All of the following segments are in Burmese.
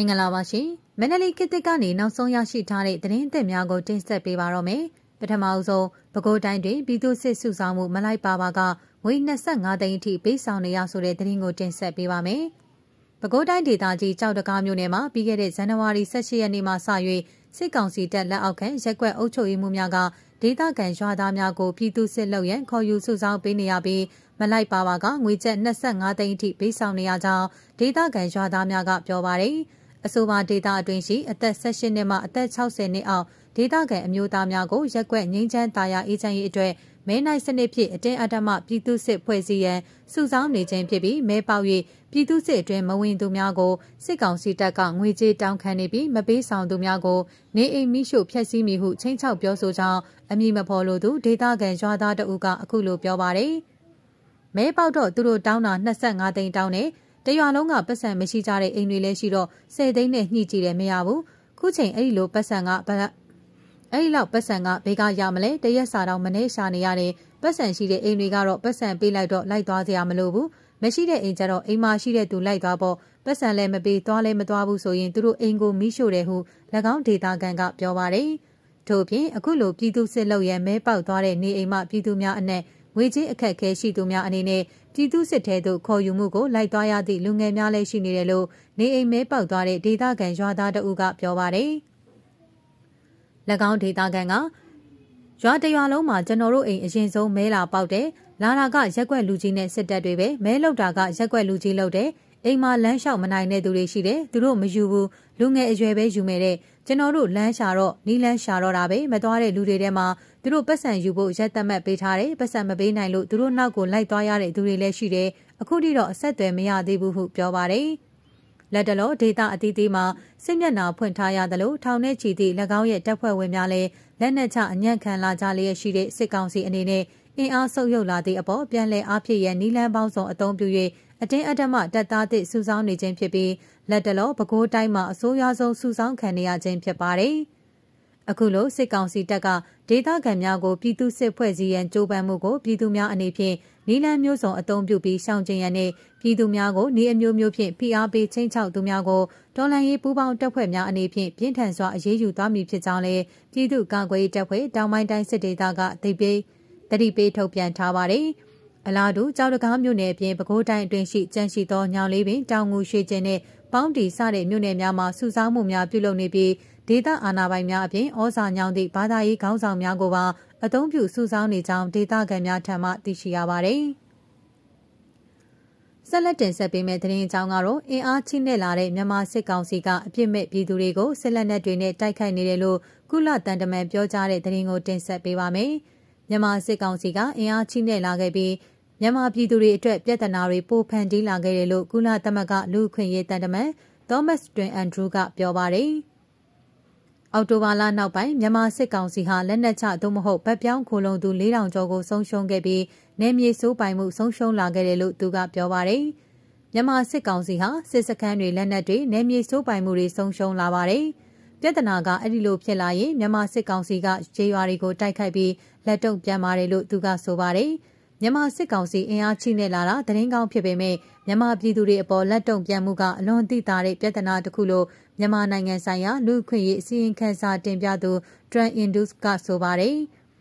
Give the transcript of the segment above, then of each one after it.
မင်္ဂလာပါရှင်မန္တလေးခေတ်သစ်ကနေနောက်ဆုံးရရှိထားတဲ့သတင်းသစ်များကိုတင်ဆက်ပေးပါတော့မယ်ပထမအဆုံးပဲခူးတိုင်းတွင်ပြည်သူစစ်စုဆောင်မှုမလိုက်ပါပါကငွေ25သိန်းအထိပေးဆောင်နေရဆိုတဲ့သတင်းကိုတင်ဆက်ပေးပါမယ်ပဲခူးတိုင်းဒေသကြီးကြောက်တကားမြို့နယ်မှာပြီးခဲ့တဲ့ဇန်နဝါရီ16ရက်နေ့မှစ၍စစ်ကောင်စီတပ်လက်အောက်ခံရက်ကွက်အုပ်ချုပ်ရေးမှူးများကဒေသခံရွာသားများကိုပြည်သူစစ်လုပ်ရန်ခေါ်ယူစုဆောင်ပေးနေရပြီးမလိုက်ပါပါကငွေကျပ်25သိန်းအထိပေးဆောင်နေရကြောင်းဒေသခံရွာသားများကပြောပါတယ်။အဆိုပါဒေတာအတွင်းရှိအသက်16နှစ်မှအသက်60နှစ်အောက်ဒေတာခံအမျိုးသားများကိုရက်ွက်ငင်းချမ်းတာယာအေးချမ်းရေးအတွက်မဲနိုင်စနစ်ဖြင့်အတင်းအဓမ္မပြည်သူစစ်ဖွဲ့စည်းရန်စုဆောင်းနေခြင်းဖြစ်ပြီးမဲပေါက်၍ပြည်သူစစ်အတွင်းမဝင်သူများကိုစစ်ကောင်စီတပ်ကငွေကြေးတောင်းခံနေပြီးမပေးဆောင်သူများကို နေအိမ်မိရှုဖျက်ဆီးမိဟုချင်းချောက်ပြောဆိုကြောင်းအမည်မဖော်လိုသူဒေတာခံရွာသားတအူးကအခုလိုပြောပါတယ်မဲပေါက်တော့သူတို့တောင်းတာ25သိန်းတောင်းတယ်တရွာလုံးကပတ်စံမရှိကြတဲ့အိမ်တွေလည်းရှိတော့၁၀သိန်းနဲ့ညှိကြည့်တယ်မရဘူးခုချိန်အဲ့ဒီလိုပတ်စံကအဲ့ဒီလောက်ပတ်စံကဘေးကရမလဲတရက်စာတော့မနေရှာနေရတယ်ပတ်စံရှိတဲ့အိမ်တွေကတော့ပတ်စံပေးလိုက်တော့လိုက်သွားစရာမလိုဘူးမရှိတဲ့အိမ်ကြတော့အိမ်မှာရှိတဲ့သူလိုက်သွားပေါ့ပတ်စံလည်းမပေးသွားလည်းမသွားဘူးဆိုရင်သူတို့အိမ်ကိုမိရှို့တယ်ဟု၎င်းဒေတာကန်ကပြောပါတယ်ထို့ပြင်အခုလိုပြည်သူစစ်လုပ်ရဲမဲပေါက်သွားတဲ့နေအိမ်မှပြည်သူများအနက်ငွေကြေးအခက်အခဲရှိသူများအနေနဲ့ပြည်သူစစ်ထဲသို့ခေါ်ယူမှုကိုလိုက်သွားရသည့်လူငယ်များလည်းရှိနေတယ်လို့နေအိမ်မဲပေါက်သွားတဲ့ဒေသခံရွာသားတဦးကပြောပါတယ်။၎င်းဒေသခံကရွာတရွာလုံးမှာကျွန်တော်တို့အိမ်အရင်ဆုံးမဲလာပေါက်တယ်။လာတာကရက်ွက်လူကြီးနဲ့စစ်တပ်တွေပဲမဲလောက်တာကရက်ွက်လူကြီးလောက်တယ်။အိမ်မှာလမ်းလျှောက်မနိုင်တဲ့သူတွေရှိတယ်။သူတို့မယူဘူး။လူငယ်အရွယ်ပဲယူမယ်တဲ့။ကျွန်တော်တို့လမ်းရှာတော့နီးလမ်းရှာတော့တာပဲမသွားတဲ့လူတွေထဲမှာသူတို့ပတ်စံယူဖို့ရက်သက်မှတ်ပေးထားတယ်ပတ်စံမပေးနိုင်လို့သူတို့နောက်ကိုလိုက်သွားရတဲ့သူတွေလည်းရှိတယ်အခုထိတော့အဆက်အသွယ်မရသေးဘူးဟုပြောပါတယ်လက်တလောဒေတာအသီးသီးမှာစစ်မျက်နှာဖွင့်ထားရသလိုထောင်ထဲချီသည့်၎င်းရဲ့တပ်ဖွဲ့ဝင်များလည်းလက်နက်ချအညံ့ခံလာကြလျက်ရှိတဲ့စစ်ကောင်စီအနေနဲ့အင်အားဆုပ်ယုပ်လာသည့်အပေါ်ပြန်လည်အားဖြည့်ရန်နီလန်းပေါင်းစုံအသုံးပြု၍အတင်းအဓမ္မတပ်သားသည့်စုဆောင်းနေခြင်းဖြစ်ပြီးလက်တလောပဲခူးတိုင်းမှာအဆိုးရွားဆုံးစုဆောင်းခံနေရခြင်းဖြစ်ပါတယ်။အခုလိုစစ်ကောင်စီတပ်ကဒေသခံများကိုပြည်သူစစ်ဖွဲ့စည်းရန်ကြိုးပမ်းမှုကိုပြည်သူများအနေဖြင့်နီလန်းမျိုးစုံအသုံးပြုပြီးရှောင်ကျဉ်ရန်နှင့်ပြည်သူများကိုနေအမျိုးမျိုးဖြင့်ဖိအားပေးချင်းချောက်သူများကိုတော်လှန်ရေးပူးပေါင်းတပ်ဖွဲ့များအနေဖြင့်ပြင်းထန်စွာအရေးယူသွားမည်ဖြစ်ကြောင်းလည်းပြည်သူ့ကာကွယ်ရေးတပ်ဖွဲ့တောင်ပိုင်းတိုင်းစစ်ဒေသကသိပိတတိပေးထုတ်ပြန်ထားပါသည်အလားတူကြောက်တကားမြို့နယ်အပြင်ပဲခူးတိုင်းအတွင်းရှိကြန့်ရှိသောညောင်လေးပင်တောင်ငူရွှေကျင်နှင့်ပေါင်းတီစတဲ့မြို့နယ်များမှာစုဆောင်းမှုများပြုလုပ်နေပြီးဒေသအာဏာပိုင်များအပြင်ဩဇာညောင်းသည့်ဘာသာရေးခေါင်းဆောင်များကိုပါအသုံးပြုစုဆောင်းနေကြောင်းဒေသခံများထံမှသိရှိရပါတယ်။ဆက်လက်တင်ဆက်ပေးမယ့်သတင်းအကြောင်းကတော့အင်အားချိနဲ့လာတဲ့မြန်မာစစ်ကောင်စီကအပြစ်မဲ့ပြည်သူတွေကိုစစ်လက်နက်တွေနဲ့တိုက်ခိုက်နေတယ်လို့ကုလတန်တမန်ပြောကြားတဲ့သတင်းကိုတင်ဆက်ပေးပါမယ်။မြန်မာစစ်ကောင်စီကအင်အားချိနဲ့လာခဲ့ပြီးမြန်မာပြည်သူတွေအတွက် ပြည်ထနာတွေပိုဖန်တီးလာခဲ့တယ်လို့ကုလသမဂ္ဂလူ့အခွင့်အရေးတန်တမန် Thomas Twin Andrew ကပြောပါတယ်။အောက်တိုဘာလနောက်ပိုင်းမြန်မာစစ်ကောင်စီဟာလက်နက်ချသို့မဟုတ်ဗတ်ပြောင်းခိုလုံသူ4000ကျော်ကိုဆုံးရှုံးခဲ့ပြီးနယ်မြေစိုးပိုင်မှုဆုံးရှုံးလာခဲ့တယ်လို့သူကပြောပါတယ်။မြန်မာစစ်ကောင်စီဟာစစ်စခန်းတွေလက်နက်တွေနယ်မြေစိုးပိုင်မှုတွေဆုံးရှုံးလာပါတယ်။ပြဿနာကအဲ့ဒီလိုဖြစ်လာရင်မြန်မာစစ်ကောင်စီကခြေရွာတွေကိုတိုက်ခိုက်ပြီးလက်တုံ့ပြန်ပါတယ်လို့သူကဆိုပါတယ်။မြန်မာစစ်ကောင်စီအင်အားချိနဲ့လာတာသတင်းကောင်းဖြစ်ပေမဲ့မြန်မာပြည်သူတွေအပေါ်လက်တုံ့ပြန်မှုကအလွန်သိသာတဲ့ပြဿနာတစ်ခုလို့မြန်မာနိုင်ငံဆိုင်ရာလူ့အခွင့်အရေးအစည်းအဝေးခန်းစာတင်ပြသူ Tran Indus ကဆိုပါတယ်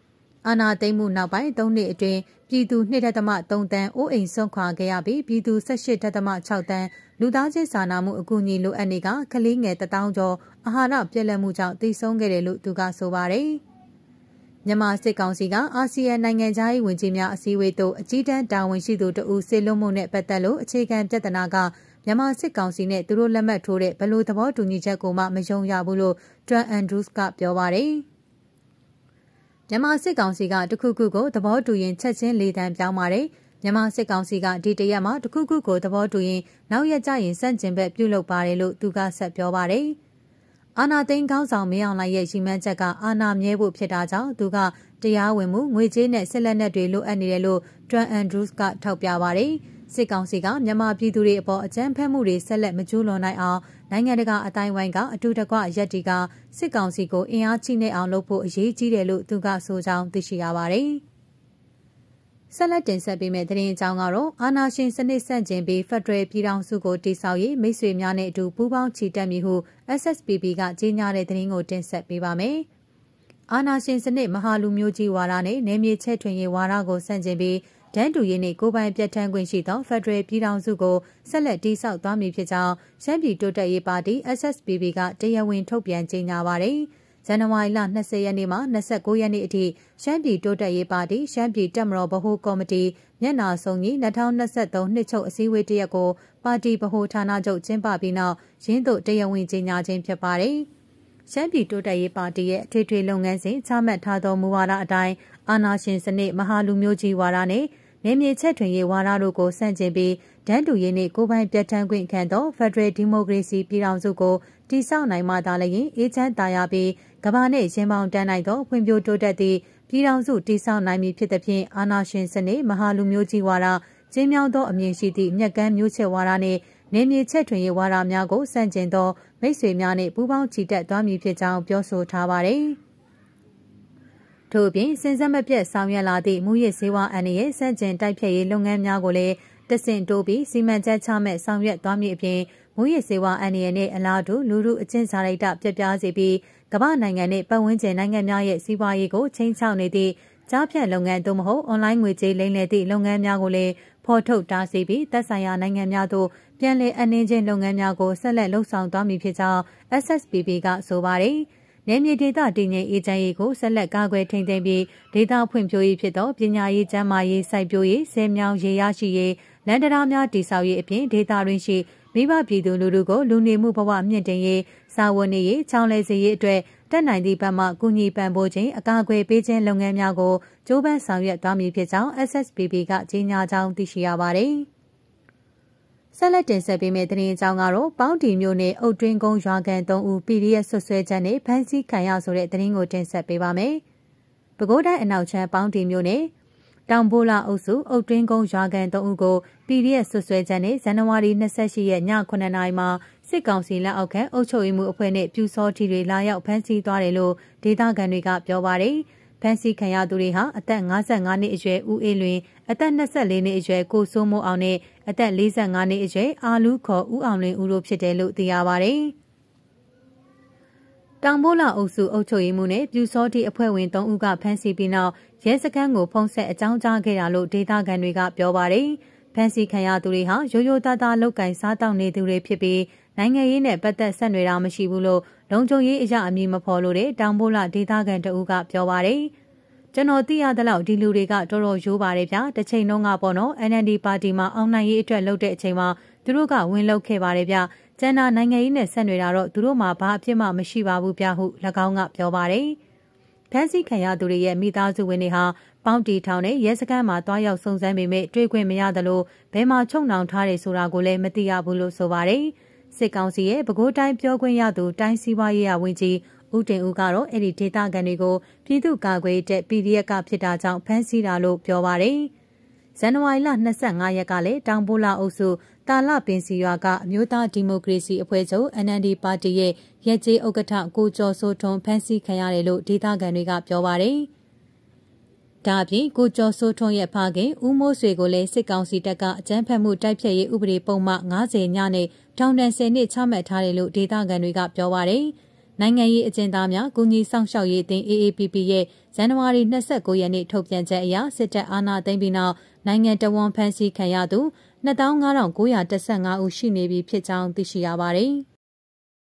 ။အာနာသိမ့်မှုနောက်ပိုင်း၃နှစ်အတွင်းပြည်သူ2.3တန်းအိုးအိမ်ဆုံးခွာခဲ့ရပြီးပြည်သူ18.6တန်းလူသားချင်းစာနာမှုအကူအညီလိုအပ်နေကကလေးငယ်တထောင်ကျော်အာဟာရပြည့်လည်မှုကြောင့်သိဆုံးခဲ့တယ်လို့သူကဆိုပါတယ်။မြန်မာစစ်ကောင်စီကအာဆီယံနိုင်ငံသားရေးဝန်ကြီးများအစည်းအဝေးသို့အကြီးတန်းတာဝန်ရှိသူတဦးဆေလွတ်မှုနဲ့ပတ်သက်လို့အခြေခံပြဿနာကမြန်မာစစ်ကောင်စီနဲ့သူတို့လက်မှတ်ထိုးတဲ့ဘလို့သဘောတူညီချက်ကိုမှမယုံရဘူးလို့တွန်အန်ဒရူးစ်ကပြောပါတယ်။မြန်မာစစ်ကောင်စီကတခုခုကိုသဘောတူရင်ချက်ချင်းလေတံပြောင်းပါတယ်။မြန်မာစစ်ကောင်စီကဒီတရက်မှာတခုခုကိုသဘောတူရင်နောက်ရကြရင်စန့်ကျင်ဘက်ပြုတ်လုပ်ပါတယ်လို့သူကဆက်ပြောပါတယ်။အာနာသိန်းခေါင်းဆောင်မင်းအောင်လှိုင်ရဲ့ရည်မှန်းချက်ကအာနာမြဲဖို့ဖြစ်တာကြောင့်သူကတရားဝင်မှုငွေကြေးနဲ့စစ်လက်နက်တွေလိုအပ်နေတယ်လို့ Dwan Andrews ကထောက်ပြပါတယ်။စစ်ကောင်စီကမြန်မာပြည်သူတွေအပေါ်အကြမ်းဖက်မှုတွေဆက်လက်မကျူးလွန်နိုင်အောင်နိုင်ငံတကာအတိုင်းဝိုင်းကအတူတကွရက်တီကစစ်ကောင်စီကိုအင်အားချိနေအောင်လုပ်ဖို့အရေးကြီးတယ်လို့သူကဆိုကြောင်းသိရှိရပါတယ်။ဆက်လက်တင်ဆက်ပေးမယ့်သတင်းအကြောင်းကတော့အာနာရှင်စနစ်ဆန့်ကျင်ပြီးဖက်ဒရယ်ပြည်ထောင်စုကိုတည်ဆောက်ရေးမိတ်ဆွေများနဲ့အတူပူးပေါင်းချီတက်မည်ဟု SSPP ကကြေညာတဲ့သတင်းကိုတင်ဆက်ပေးပါမယ်။အာနာရှင်စနစ်မဟာလူမျိုးကြီးဝါဒနဲ့နယ်မြေချဲ့ထွင်ရေးဝါဒကိုဆန့်ကျင်ပြီးဒန်းတူရင်းနဲ့ကိုပိုင်ပြတ်ထန်းခွင့်ရှိသောဖက်ဒရယ်ပြည်ထောင်စုကိုဆက်လက်တည်ဆောက်သွားမည်ဖြစ်ကြောင်းရှမ်းပြည်တိုးတက်ရေးပါတီ SSPP ကတရားဝင်ထုတ်ပြန်ကြေညာပါတယ်။ဇန်နဝါရီလ20ရက်နေ့မှ29ရက်နေ့အထိရှမ်းပြည်တိုးတက်ရေးပါတီရှမ်းပြည်တက်မတော်ဗဟိုကော်မတီမျက်နာဆောင်ကြီး2023နှစ်ချုပ်အစည်းအဝေးတရက်ကိုပါတီဗဟိုဌာနချုပ်ကျင်းပပြီးနောက်ရင်းတို့တရားဝင်ကြေညာခြင်းဖြစ်ပါတယ်။ရှမ်းပြည်တိုးတက်ရေးပါတီရဲ့အထွေထွေလုပ်ငန်းစဉ်ချမှတ်ထားသောမူဝါဒအတိုင်းအာဏာရှင်စနစ်မဟာလူမျိုးကြီးဝါဒနဲ့နေမြေချက်ထွင်ရေးဝါဒတို့ကိုဆန့်ကျင်ပြီးဒန်းတူရေးနှင့်ကိုပိုင်ပြဋ္ဌာန်းခွင့်ခံသော Federal Democracy ပြည်ထောင်စုကိုတိဆောက်နိုင်မှသာလျှင်အေချမ်းတာယာပြီးကမ္ဘာနှင့်ရင်ပေါင်တန်းနိုင်သောဖွံ့ဖြိုးတိုးတက်သည့်ပြည်ထောင်စုတိဆောက်နိုင်မည်ဖြစ်သဖြင့်အာနာရှင်စနစ်မဟာလူမျိုးကြီးဝါဒကျင်းမြောင်းသော အမြင်ရှိသည့်မြက်ကမ်းမျိုးချက်ဝါဒနှင့်နေမြေချက်ထွင်ရေးဝါဒများကိုစန့်ကျင်သောမိတ်ဆွေများနှင့်ပူးပေါင်းချီတက်သွားမည်ဖြစ်ကြောင်းပြောဆိုထားပါသည်။ထို့ပြင်စင်စက်မပြတ်ဆောင်ရွက်လာသည့်မူရစ်ဈေးဝါအန်ရဲ့စန့်ကျင်တိုက်ဖြတ်ရေးလုပ်ငန်းများကိုလည်းတဆင့်တိုးပြီးစီမံချက်ချမဲ့ဆောင်ရွက်သွားမည်အပြင်မူရစ်စေဝါအန်ဒီယန်နဲ့အလားတူလူလူအချင်းစာရိတ်တပြက်ပြားစေပြီးကမ္ဘာနိုင်ငံနဲ့ပတ်ဝန်းကျင်နိုင်ငံများရဲ့စီးပွားရေးကိုချိန်ချောက်နေသည့်ကြားဖြတ်လုပ်ငန်းသို့မဟုတ်အွန်လိုင်းငွေကြေးလိမ့်လည်သည့်လုပ်ငန်းများကိုလည်းဖော်ထုတ်တားဆီးပြီးသက်ဆိုင်ရာနိုင်ငံများသို့ပြန်လည်အနှင်းချင်းလုပ်ငန်းများကိုဆက်လက်လှုပ်ဆောင်သွားမည်ဖြစ်ကြောင်း SSPB ကဆိုပါတယ်။နယ်မြေဒေသတည်ငြိမ်အေဂျင်စီကိုဆက်လက်ကာကွယ်ထိန်းသိမ်းပြီးဒေသဖွံ့ဖြိုးရေးဖြစ်သောပညာရေးကျန်းမာရေးစိုက်ပျိုးရေးဆဲမြောင်းရေရရှိရေးလန်ဒရာများတည်ဆောက်ရေးအပြင်ဒေသတွင်းရှိမိဘပြည်သူလူထုကိုလူနေမှုဘဝမြင့်တင်ရေးစာဝန်နေရေးချောင်းလဲစေရေးအတွက်တက်နိုင်သည့်ဘက်မှကူညီပံ့ပိုးခြင်းအကာအကွယ်ပေးခြင်းလုပ်ငန်းများကိုကြိုးပမ်းဆောင်ရွက်သွားမည်ဖြစ်ကြောင်း SSPB ကကြေညာကြောင်းသိရှိရပါတယ်။ဆက်လက်တင်ဆက်ပေးမယ့်သတင်းအကြောင်းကတော့ပေါင်းတီမျိုးနဲ့အုတ်တွင်းကုန်းရွာကန်၃ဦး PDF ဆွဆွဲချက်နဲ့ဖမ်းဆီးခံရဆိုတဲ့သတင်းကိုတင်ဆက်ပေးပါမယ်။ပဲခူးတိုင်းအနောက်ခြမ်းပေါင်းတီမျိုးနဲ့တောင်ဘိုလာအုပ်စုအုတ်တွင်းကုန်းရွာကန်၃ဦးကို PDF ဆွဆွဲချက်နဲ့ဇန်နဝါရီ28ရက်ည9နာရီမှာစစ်ကောင်စီလက်အောက်ခံအုပ်ချုပ်ရေးမှူးအဖွဲ့နဲ့ပြူစောထီတွေလာရောက်ဖမ်းဆီးသွားတယ်လို့ဒေသခံတွေကပြောပါတယ်။ဖမ်းဆီးခံရသူတွေဟာအသက်55နှစ်အရွယ်ဦးအေးလွင်အသက်24နှစ်အရွယ်ကိုစိုးမိုးအောင်နဲ့အသက်45နှစ်အရွယ်အာလူးခေါ်ဦးအောင်လွင်ဦးတို့ဖြစ်တယ်လို့သိရပါတယ်။တောင်ပိုးလာအုပ်စုအုပ်ချုပ်ရေးမှူးနဲ့ပြူစောတိအဖွဲ့ဝင်၃ဦးကဖမ်းဆီးပြီးနောက်ရဲစခန်းကိုဖုံးဆက်အကြောင်းကြားခဲ့ရလို့ဒေသခံတွေကပြောပါတယ်။ဖမ်းဆီးခံရသူတွေဟာရိုးရိုးသားသားလောက်ကင်စားတောက်နေသူတွေဖြစ်ပြီးနိုင်ငံရေးနဲ့ပတ်သက်ဆက်နွယ်တာမရှိဘူးလို့လုံခြုံရေးအရာအမည်မဖော်လို့တဲ့တောင်ပိုးလာဒေသခံတဦးကပြောပါတယ်။ကျွန်တော်သိရသလောက်ဒီလူတွေကတော်တော်ရိုးပါတယ်ဗျာ။တစ်ချိန်လုံးကပေါ့နော် NND ပါတီမှာအောင်နိုင်ရေးအတွက်လှုပ်တဲ့အချိန်မှာသူတို့ကဝင်လောက်ခဲ့ပါတယ်ဗျကျန်တာနိုင်ငံရေးနဲ့ဆက်နွယ်တာတော့သူတို့မှာဘာအဖြစ်မှမရှိပါဘူးပြဟု၎င်းကပြောပါတယ်ဖန်စီခံရသူတွေရဲ့မိသားစုဝင်တွေဟာပေါင်းတီထောင်နဲ့ရဲစခန်းမှာတွားရောက်စုံစမ်းပေမဲ့တွေ့ခွင့်မရသလိုဘယ်မှာချုပ်နှောင်ထားတယ်ဆိုတာကိုလည်းမသိရဘူးလို့ဆိုပါတယ်စစ်ကောင်စီရဲ့ပဲခူးတိုင်းပြောခွင့်ရသူတိုင်းစီးပွားရေးဝန်ကြီးဦးတင်ဦးကတော့အဲ့ဒီဒေသခံတွေကိုပြည်သူ့ကာကွယ်တပ် PDF ကဖြစ်တာကြောင့်ဖမ်းဆီးတာလို့ပြောပါတယ်။ဇန်နဝါရီလ25ရက်ကလည်းတောင်ပိုလာအုပ်စုတာလပင်စီရွာကအမျိုးသားဒီမိုကရေစီအဖွဲ့ချုပ် NND ပါတီရဲ့ရက်ကြီးဥက္ကဋ္ဌကိုကျော်စိုးထွန်းဖမ်းဆီးခံရတယ်လို့ဒေသခံတွေကပြောပါတယ်။ဒါအပြင်ကိုကျော်စိုးထွန်းရဲ့ဖခင်ဦးမိုးဆွေကိုလည်းစစ်ကောင်စီတပ်ကအကြမ်းဖက်မှုတိုက်ဖျက်ရေးဥပဒေပုံမှန်90ညနဲ့ထောင်ဒဏ်10နှစ်ချမှတ်ထားတယ်လို့ဒေသခံတွေကပြောပါတယ်။နိုင်ငံရေးအကျဉ်းသားများကုညီဆောင်ရှောက်ရေးအသင်း AAPP ရဲ့ဇန်နဝါရီ29ရက်နေ့ထုတ်ပြန်ချက်အရစစ်တပ်အာဏာသိမ်းပြီးနောက်နိုင်ငံတော်ဝန်ဖမ်းဆီးခံရသူ25,915ဦးရှိနေပြီဖြစ်ကြောင်းသိရှိရပါတယ်။